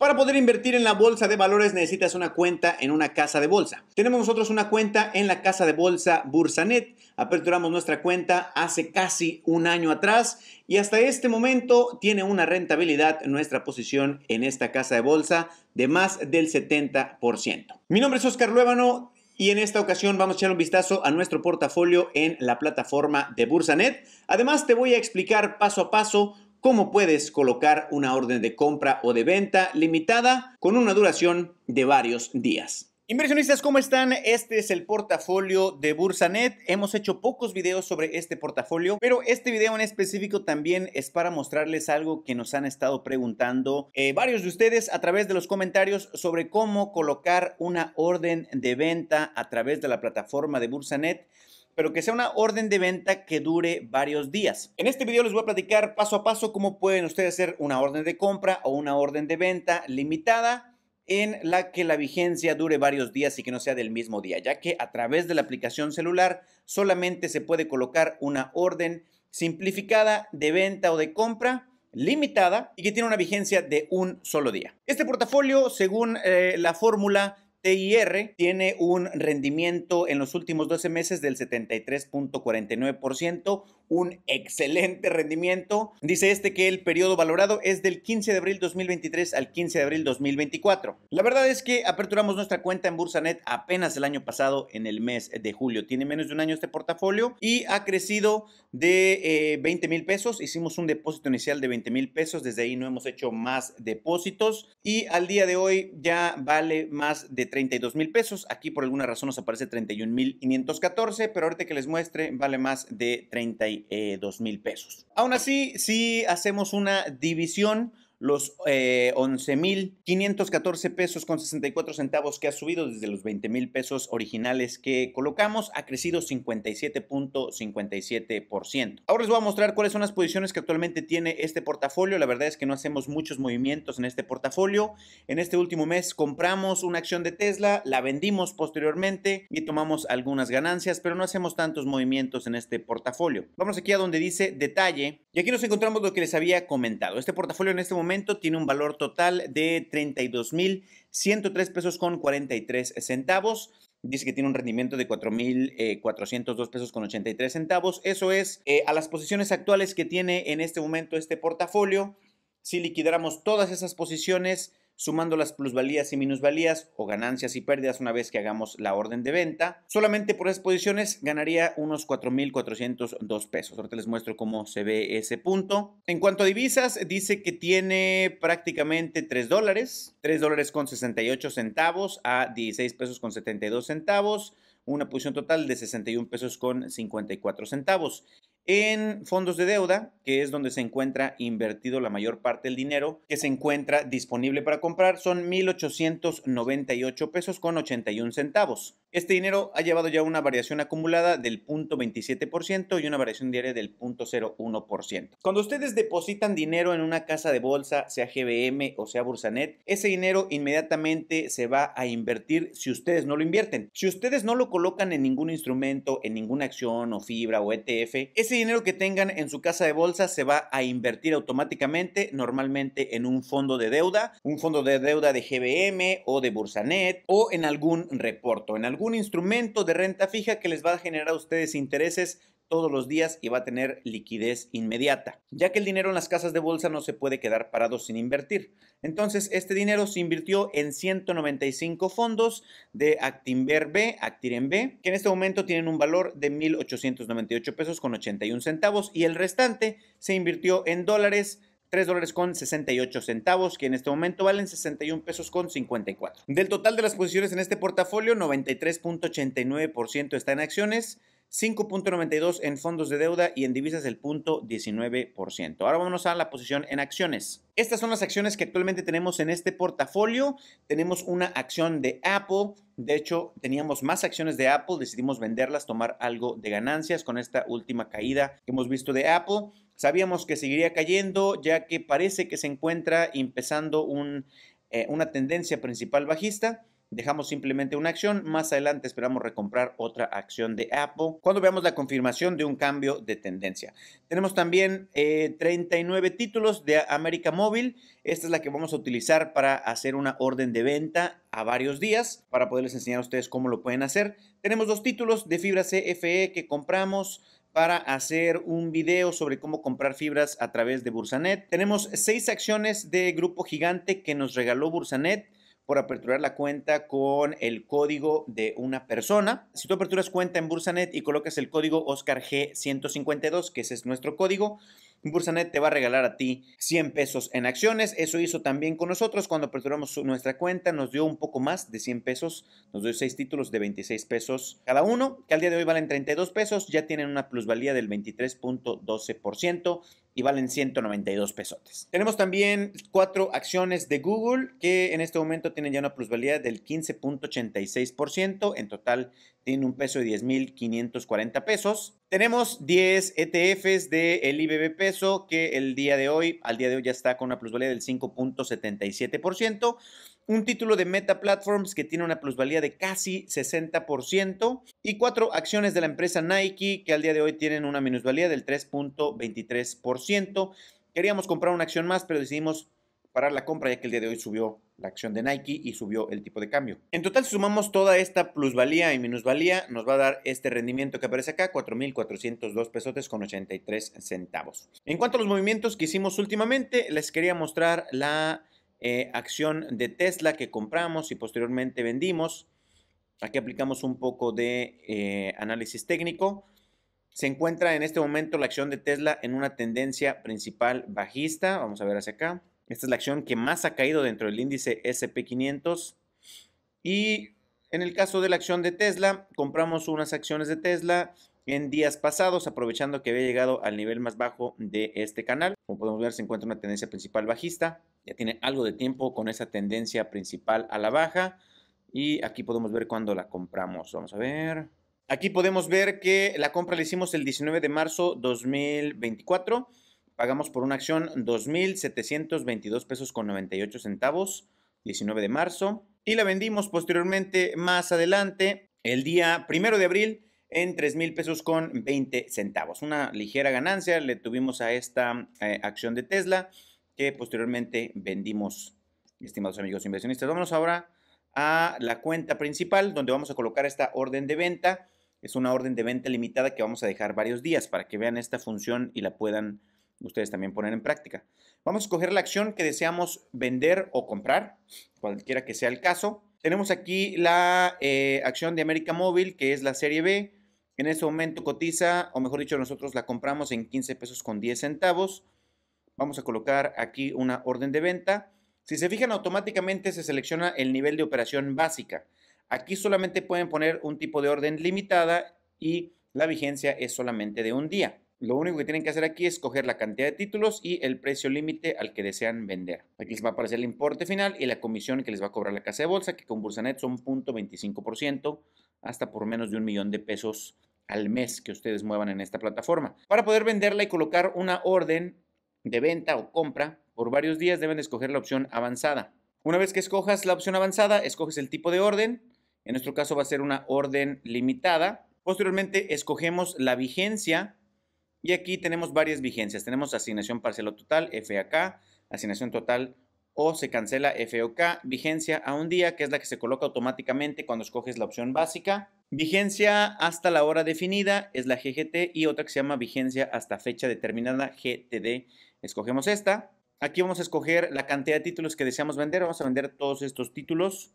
Para poder invertir en la bolsa de valores necesitas una cuenta en una casa de bolsa. Tenemos nosotros una cuenta en la casa de bolsa Bursanet. Aperturamos nuestra cuenta hace casi un año atrás y hasta este momento tiene una rentabilidad nuestra posición en esta casa de bolsa de más del 70%. Mi nombre es Oscar Luévano y en esta ocasión vamos a echar un vistazo a nuestro portafolio en la plataforma de Bursanet. Además te voy a explicar paso a paso cómo puedes colocar una orden de compra o de venta limitada con una duración de varios días. Inversionistas, ¿cómo están? Este es el portafolio de Bursanet. Hemos hecho pocos videos sobre este portafolio, pero este video en específico también es para mostrarles algo que nos han estado preguntando eh, varios de ustedes a través de los comentarios sobre cómo colocar una orden de venta a través de la plataforma de Bursanet pero que sea una orden de venta que dure varios días. En este video les voy a platicar paso a paso cómo pueden ustedes hacer una orden de compra o una orden de venta limitada en la que la vigencia dure varios días y que no sea del mismo día, ya que a través de la aplicación celular solamente se puede colocar una orden simplificada de venta o de compra limitada y que tiene una vigencia de un solo día. Este portafolio, según eh, la fórmula TIR tiene un rendimiento en los últimos 12 meses del 73.49%, un excelente rendimiento. Dice este que el periodo valorado es del 15 de abril 2023 al 15 de abril 2024. La verdad es que aperturamos nuestra cuenta en Bursanet apenas el año pasado en el mes de julio. Tiene menos de un año este portafolio y ha crecido de eh, 20 mil pesos. Hicimos un depósito inicial de 20 mil pesos. Desde ahí no hemos hecho más depósitos y al día de hoy ya vale más de 32 mil pesos. Aquí por alguna razón nos aparece 31 mil 514, pero ahorita que les muestre vale más de 32 mil pesos. Aún así, si hacemos una división, los eh, 11.514 pesos con 64 centavos que ha subido desde los 20.000 pesos originales que colocamos, ha crecido 57.57%. Ahora les voy a mostrar cuáles son las posiciones que actualmente tiene este portafolio. La verdad es que no hacemos muchos movimientos en este portafolio. En este último mes compramos una acción de Tesla, la vendimos posteriormente y tomamos algunas ganancias, pero no hacemos tantos movimientos en este portafolio. Vamos aquí a donde dice detalle y aquí nos encontramos lo que les había comentado. Este portafolio en este momento tiene un valor total de 32.103 pesos con 43 centavos. Dice que tiene un rendimiento de 4.402 eh, pesos con 83 centavos. Eso es eh, a las posiciones actuales que tiene en este momento este portafolio. Si liquidáramos todas esas posiciones, sumando las plusvalías y minusvalías o ganancias y pérdidas una vez que hagamos la orden de venta. Solamente por esas posiciones ganaría unos 4.402 pesos. Ahorita les muestro cómo se ve ese punto. En cuanto a divisas, dice que tiene prácticamente 3 dólares, 3 dólares con 68 centavos a 16 pesos con 72 centavos una posición total de 61 pesos con 54 centavos. En fondos de deuda, que es donde se encuentra invertido la mayor parte del dinero que se encuentra disponible para comprar, son 1.898 pesos con 81 centavos. Este dinero ha llevado ya una variación acumulada del 0.27% y una variación diaria del 0.01%. Cuando ustedes depositan dinero en una casa de bolsa, sea GBM o sea Bursanet, ese dinero inmediatamente se va a invertir si ustedes no lo invierten. Si ustedes no lo colocan en ningún instrumento, en ninguna acción o fibra o ETF, ese dinero que tengan en su casa de bolsa se va a invertir automáticamente, normalmente en un fondo de deuda, un fondo de deuda de GBM o de Bursanet o en algún reporto, en algún instrumento de renta fija que les va a generar a ustedes intereses todos los días y va a tener liquidez inmediata, ya que el dinero en las casas de bolsa no se puede quedar parado sin invertir. Entonces, este dinero se invirtió en 195 fondos de Actinver B, Actiren B, que en este momento tienen un valor de 1.898 pesos con 81 centavos y el restante se invirtió en dólares 3 dólares con 68 centavos, que en este momento valen 61 pesos con 54. Del total de las posiciones en este portafolio, 93.89% está en acciones, 5.92 en fondos de deuda y en divisas el punto 19%. Ahora vamos a la posición en acciones. Estas son las acciones que actualmente tenemos en este portafolio. Tenemos una acción de Apple. De hecho, teníamos más acciones de Apple. Decidimos venderlas, tomar algo de ganancias con esta última caída que hemos visto de Apple. Sabíamos que seguiría cayendo ya que parece que se encuentra empezando eh, una tendencia principal bajista dejamos simplemente una acción, más adelante esperamos recomprar otra acción de Apple cuando veamos la confirmación de un cambio de tendencia. Tenemos también 39 eh, títulos de América Móvil, esta es la que vamos a utilizar para hacer una orden de venta a varios días para poderles enseñar a ustedes cómo lo pueden hacer. Tenemos dos títulos de fibra CFE que compramos para hacer un video sobre cómo comprar fibras a través de Bursanet. Tenemos seis acciones de Grupo Gigante que nos regaló Bursanet por aperturar la cuenta con el código de una persona. Si tú aperturas cuenta en Bursanet y colocas el código OscarG152, que ese es nuestro código, Bursanet te va a regalar a ti 100 pesos en acciones. Eso hizo también con nosotros cuando aperturamos nuestra cuenta. Nos dio un poco más de 100 pesos. Nos dio 6 títulos de 26 pesos cada uno, que al día de hoy valen 32 pesos. Ya tienen una plusvalía del 23.12% y valen 192 pesos. Tenemos también cuatro acciones de Google que en este momento tienen ya una plusvalía del 15.86%. En total tienen un peso de 10.540 pesos. Tenemos 10 ETFs del IBB peso que el día de hoy, al día de hoy ya está con una plusvalía del 5.77% un título de Meta Platforms que tiene una plusvalía de casi 60% y cuatro acciones de la empresa Nike que al día de hoy tienen una minusvalía del 3.23%. Queríamos comprar una acción más, pero decidimos parar la compra ya que el día de hoy subió la acción de Nike y subió el tipo de cambio. En total, si sumamos toda esta plusvalía y minusvalía, nos va a dar este rendimiento que aparece acá, 4.402 pesos con 83 centavos. En cuanto a los movimientos que hicimos últimamente, les quería mostrar la eh, acción de Tesla que compramos y posteriormente vendimos. Aquí aplicamos un poco de eh, análisis técnico. Se encuentra en este momento la acción de Tesla en una tendencia principal bajista. Vamos a ver hacia acá. Esta es la acción que más ha caído dentro del índice SP500. Y en el caso de la acción de Tesla, compramos unas acciones de Tesla en días pasados, aprovechando que había llegado al nivel más bajo de este canal. Como podemos ver, se encuentra una tendencia principal bajista. Ya tiene algo de tiempo con esa tendencia principal a la baja. Y aquí podemos ver cuándo la compramos. Vamos a ver. Aquí podemos ver que la compra la hicimos el 19 de marzo 2024. Pagamos por una acción 2.722 pesos con 98 centavos, 19 de marzo. Y la vendimos posteriormente más adelante, el día 1 de abril, en 3 mil pesos con 20 centavos. Una ligera ganancia le tuvimos a esta eh, acción de Tesla que posteriormente vendimos, estimados amigos inversionistas. Vámonos ahora a la cuenta principal donde vamos a colocar esta orden de venta. Es una orden de venta limitada que vamos a dejar varios días para que vean esta función y la puedan ustedes también poner en práctica. Vamos a escoger la acción que deseamos vender o comprar, cualquiera que sea el caso. Tenemos aquí la eh, acción de América Móvil, que es la serie B. En este momento cotiza, o mejor dicho, nosotros la compramos en 15 pesos con 10 centavos. Vamos a colocar aquí una orden de venta. Si se fijan, automáticamente se selecciona el nivel de operación básica. Aquí solamente pueden poner un tipo de orden limitada y la vigencia es solamente de un día. Lo único que tienen que hacer aquí es coger la cantidad de títulos y el precio límite al que desean vender. Aquí les va a aparecer el importe final y la comisión que les va a cobrar la casa de bolsa, que con Bursanet son 0.25% hasta por menos de un millón de pesos al mes que ustedes muevan en esta plataforma. Para poder venderla y colocar una orden de venta o compra por varios días deben escoger la opción avanzada. Una vez que escojas la opción avanzada, escoges el tipo de orden. En nuestro caso va a ser una orden limitada. Posteriormente escogemos la vigencia y aquí tenemos varias vigencias. Tenemos asignación parcial o total, FAK, asignación total o se cancela FOK, vigencia a un día, que es la que se coloca automáticamente cuando escoges la opción básica. Vigencia hasta la hora definida es la GGT y otra que se llama vigencia hasta fecha determinada GTD. Escogemos esta. Aquí vamos a escoger la cantidad de títulos que deseamos vender. Vamos a vender todos estos títulos.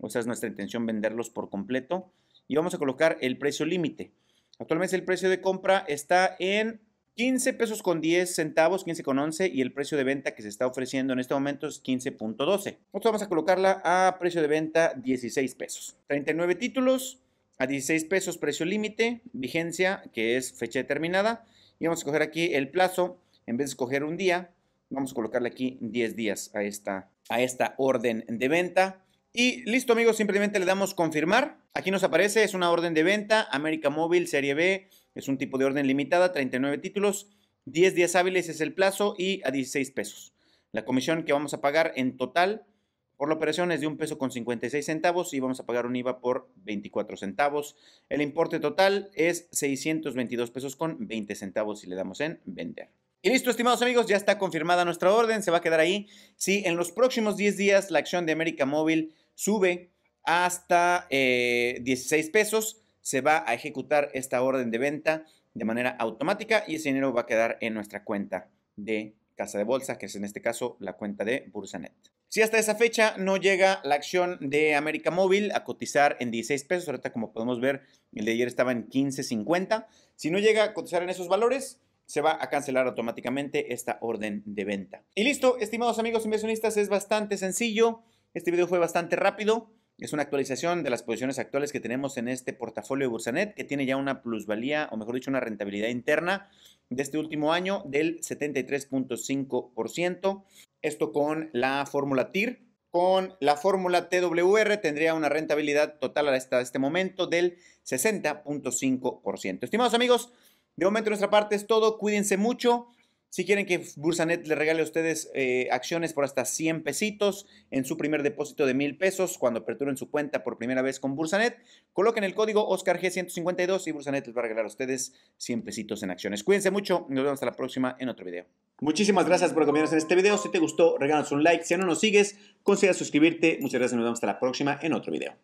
O sea, es nuestra intención venderlos por completo. Y vamos a colocar el precio límite. Actualmente el precio de compra está en 15 pesos con 10 centavos, 15 con 11 y el precio de venta que se está ofreciendo en este momento es 15.12. Nosotros vamos a colocarla a precio de venta 16 pesos. 39 títulos a 16 pesos precio límite, vigencia que es fecha determinada y vamos a coger aquí el plazo, en vez de escoger un día, vamos a colocarle aquí 10 días a esta, a esta orden de venta. Y listo amigos, simplemente le damos confirmar. Aquí nos aparece, es una orden de venta, América Móvil Serie B es un tipo de orden limitada, 39 títulos, 10 días hábiles es el plazo y a 16 pesos. La comisión que vamos a pagar en total por la operación es de un peso con 56 centavos y vamos a pagar un IVA por 24 centavos. El importe total es 622 pesos con 20 centavos si le damos en vender. Y listo, estimados amigos, ya está confirmada nuestra orden, se va a quedar ahí. Si en los próximos 10 días la acción de América Móvil sube hasta 16 eh, pesos, se va a ejecutar esta orden de venta de manera automática y ese dinero va a quedar en nuestra cuenta de casa de bolsa, que es en este caso la cuenta de Bursanet. Si hasta esa fecha no llega la acción de América Móvil a cotizar en 16 pesos, ahorita como podemos ver, el de ayer estaba en 15.50, si no llega a cotizar en esos valores, se va a cancelar automáticamente esta orden de venta. Y listo, estimados amigos inversionistas, es bastante sencillo, este video fue bastante rápido. Es una actualización de las posiciones actuales que tenemos en este portafolio de Bursanet, que tiene ya una plusvalía, o mejor dicho, una rentabilidad interna de este último año del 73.5%. Esto con la fórmula TIR. Con la fórmula TWR tendría una rentabilidad total hasta este momento del 60.5%. Estimados amigos, de momento nuestra parte es todo. Cuídense mucho. Si quieren que Bursanet les regale a ustedes eh, acciones por hasta 100 pesitos en su primer depósito de 1000 pesos cuando aperturen su cuenta por primera vez con Bursanet, coloquen el código OscarG152 y Bursanet les va a regalar a ustedes 100 pesitos en acciones. Cuídense mucho, y nos vemos hasta la próxima en otro video. Muchísimas gracias por acompañarnos en este video. Si te gustó, regálanos un like. Si no nos sigues, considera suscribirte. Muchas gracias y nos vemos hasta la próxima en otro video.